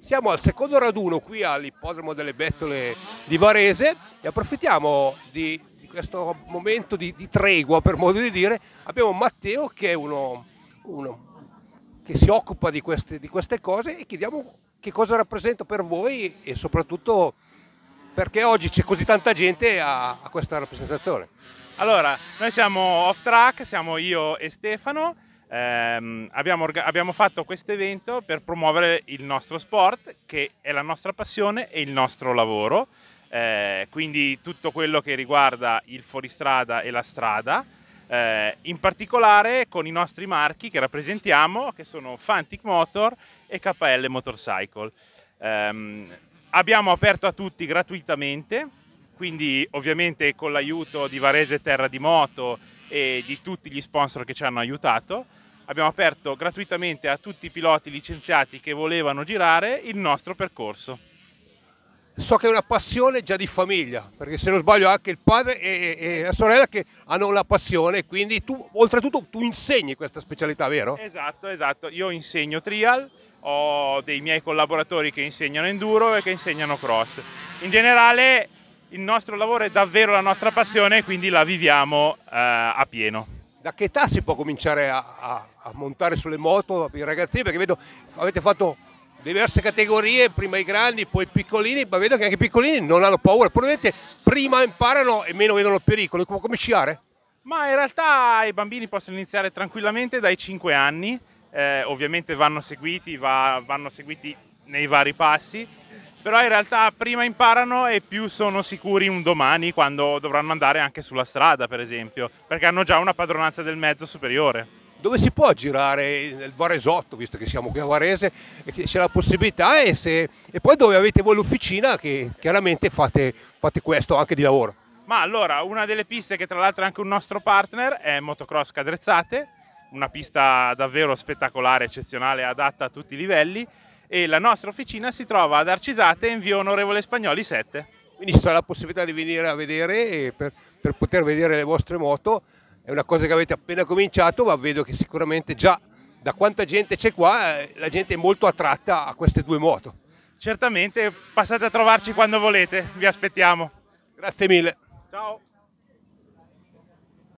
Siamo al secondo raduno qui all'Ippodromo delle Bettole di Varese e approfittiamo di, di questo momento di, di, tregua, per modo di dire. Abbiamo Matteo che è uno, uno che si occupa di queste, di queste cose e chiediamo che cosa rappresenta per voi e soprattutto perché oggi c'è così tanta gente a, a questa rappresentazione. Allora, noi siamo off track, siamo io e Stefano ehm, abbiamo, orga- abbiamo fatto questo evento per promuovere il nostro sport, che è la nostra passione e il nostro lavoro. Eh, quindi tutto quello che riguarda il fuoristrada e la strada, eh, in particolare con i nostri marchi che rappresentiamo, che sono Fantic Motor e KL Motorcycle. Eh, abbiamo aperto a tutti gratuitamente, quindi ovviamente con l'aiuto di Varese Terra di Moto e di tutti gli sponsor che ci hanno aiutato abbiamo aperto gratuitamente a tutti i piloti licenziati che volevano girare il nostro percorso. So che è una passione già di famiglia, perché se non sbaglio anche il padre e, e la sorella che hanno la passione, quindi tu oltretutto tu insegni questa specialità, vero? Esatto, esatto, io insegno trial, ho dei miei collaboratori che insegnano enduro e che insegnano cross. In generale il nostro lavoro è davvero la nostra passione, quindi la viviamo eh, a pieno da che età si può cominciare a, a, a montare sulle moto i ragazzini? Perché vedo avete fatto diverse categorie, prima i grandi, poi i piccolini, ma vedo che anche i piccolini non hanno paura, probabilmente prima imparano e meno vedono il pericolo, come cominciare? Ma in realtà i bambini possono iniziare tranquillamente dai 5 anni, eh, ovviamente vanno seguiti, va, vanno seguiti nei vari passi, però in realtà prima imparano e più sono sicuri un domani quando dovranno andare anche sulla strada, per esempio, perché hanno già una padronanza del mezzo superiore. Dove si può girare nel Varesotto, visto che siamo qui a Varese, e c'è la possibilità, e, se... e, poi dove avete voi l'officina che chiaramente fate, fate questo anche di lavoro. Ma allora, una delle piste che tra l'altro è anche un nostro partner è Motocross Cadrezzate, una pista davvero spettacolare, eccezionale, adatta a tutti i livelli e la nostra officina si trova ad Arcisate in via Onorevole Spagnoli 7. Quindi ci sarà la possibilità di venire a vedere per, per poter vedere le vostre moto, è una cosa che avete appena cominciato ma vedo che sicuramente già da quanta gente c'è qua eh, la gente è molto attratta a queste due moto. Certamente, passate a trovarci quando volete, vi aspettiamo. Grazie mille. Ciao.